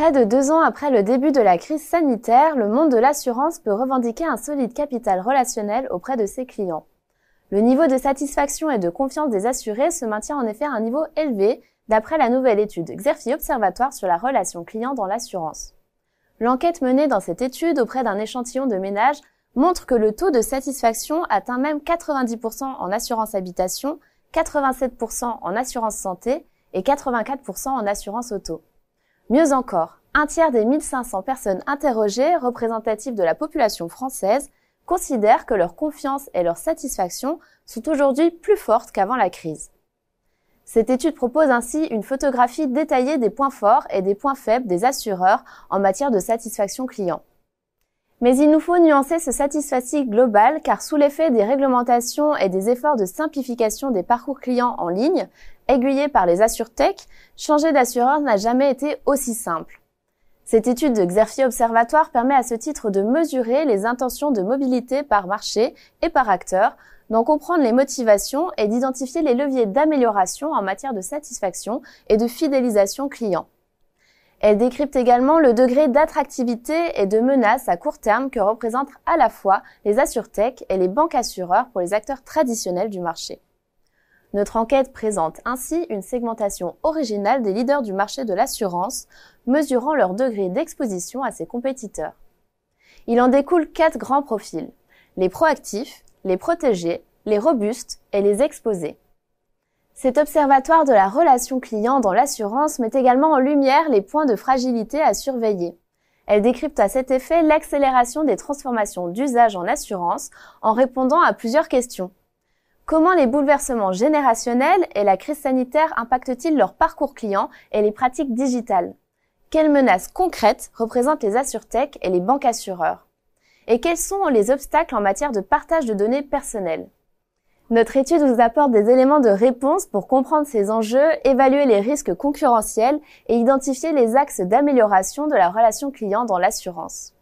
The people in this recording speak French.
Près de deux ans après le début de la crise sanitaire, le monde de l'assurance peut revendiquer un solide capital relationnel auprès de ses clients. Le niveau de satisfaction et de confiance des assurés se maintient en effet à un niveau élevé, d'après la nouvelle étude Xerfi Observatoire sur la relation client dans l'assurance. L'enquête menée dans cette étude auprès d'un échantillon de ménages montre que le taux de satisfaction atteint même 90% en assurance habitation, 87% en assurance santé et 84% en assurance auto. Mieux encore, un tiers des 1500 personnes interrogées, représentatives de la population française, considèrent que leur confiance et leur satisfaction sont aujourd'hui plus fortes qu'avant la crise. Cette étude propose ainsi une photographie détaillée des points forts et des points faibles des assureurs en matière de satisfaction client. Mais il nous faut nuancer ce satisfacit global car sous l'effet des réglementations et des efforts de simplification des parcours clients en ligne, aiguillés par les assuretech, changer d'assureur n'a jamais été aussi simple. Cette étude de Xerfi Observatoire permet à ce titre de mesurer les intentions de mobilité par marché et par acteur, d'en comprendre les motivations et d'identifier les leviers d'amélioration en matière de satisfaction et de fidélisation client. Elle décrypte également le degré d'attractivité et de menace à court terme que représentent à la fois les assurtech et les banques assureurs pour les acteurs traditionnels du marché. Notre enquête présente ainsi une segmentation originale des leaders du marché de l'assurance, mesurant leur degré d'exposition à ses compétiteurs. Il en découle quatre grands profils les proactifs, les protégés, les robustes et les exposés. Cet observatoire de la relation client dans l'assurance met également en lumière les points de fragilité à surveiller. Elle décrypte à cet effet l'accélération des transformations d'usage en assurance en répondant à plusieurs questions. Comment les bouleversements générationnels et la crise sanitaire impactent-ils leur parcours client et les pratiques digitales Quelles menaces concrètes représentent les AssureTech et les banques assureurs Et quels sont les obstacles en matière de partage de données personnelles notre étude vous apporte des éléments de réponse pour comprendre ces enjeux, évaluer les risques concurrentiels et identifier les axes d'amélioration de la relation client dans l'assurance.